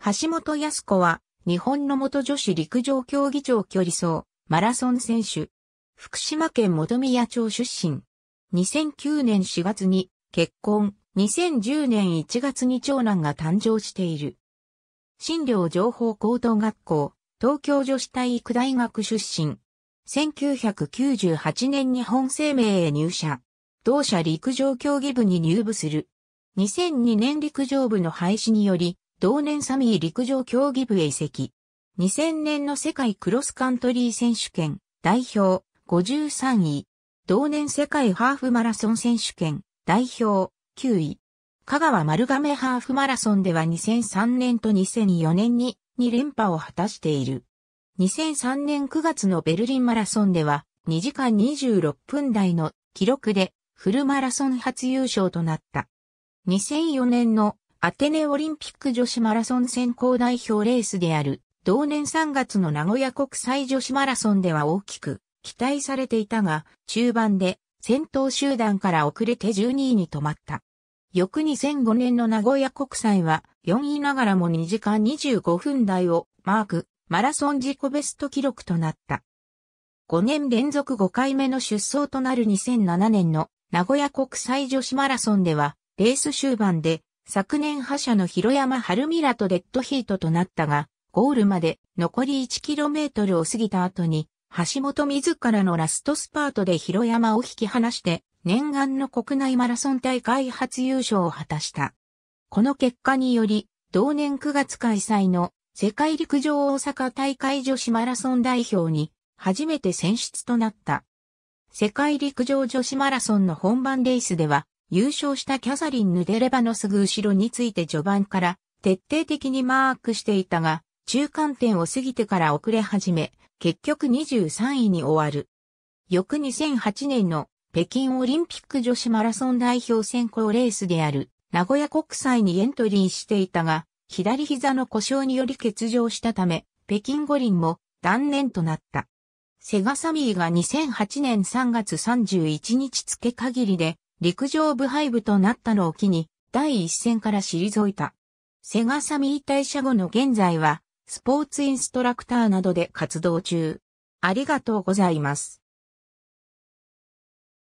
橋本康子は、日本の元女子陸上競技長距離走、マラソン選手。福島県本宮町出身。2009年4月に結婚、2010年1月に長男が誕生している。診療情報高等学校、東京女子体育大学出身。1998年日本生命へ入社。同社陸上競技部に入部する。2002年陸上部の廃止により、同年サミー陸上競技部へ移籍。2000年の世界クロスカントリー選手権代表53位。同年世界ハーフマラソン選手権代表9位。香川丸亀ハーフマラソンでは2003年と2004年に2連覇を果たしている。2003年9月のベルリンマラソンでは2時間26分台の記録でフルマラソン初優勝となった。2004年のアテネオリンピック女子マラソン選考代表レースである、同年3月の名古屋国際女子マラソンでは大きく期待されていたが、中盤で先頭集団から遅れて12位に止まった。翌2005年の名古屋国際は4位ながらも2時間25分台をマーク、マラソン自己ベスト記録となった。5年連続5回目の出走となる2007年の名古屋国際女子マラソンでは、レース終盤で昨年覇者の広山春美らとデッドヒートとなったが、ゴールまで残り 1km を過ぎた後に、橋本自らのラストスパートで広山を引き離して、念願の国内マラソン大会初優勝を果たした。この結果により、同年9月開催の世界陸上大阪大会女子マラソン代表に初めて選出となった。世界陸上女子マラソンの本番レースでは、優勝したキャサリン・ヌデレバのすぐ後ろについて序盤から徹底的にマークしていたが、中間点を過ぎてから遅れ始め、結局23位に終わる。翌2008年の北京オリンピック女子マラソン代表選考レースである名古屋国際にエントリーしていたが、左膝の故障により欠場したため、北京五輪も断念となった。セガサミーが2008年3月31日付限りで陸上部廃部となったのを機に、第一線から退いた。セガサミー退社後の現在は、スポーツインストラクターなどで活動中。ありがとうございます。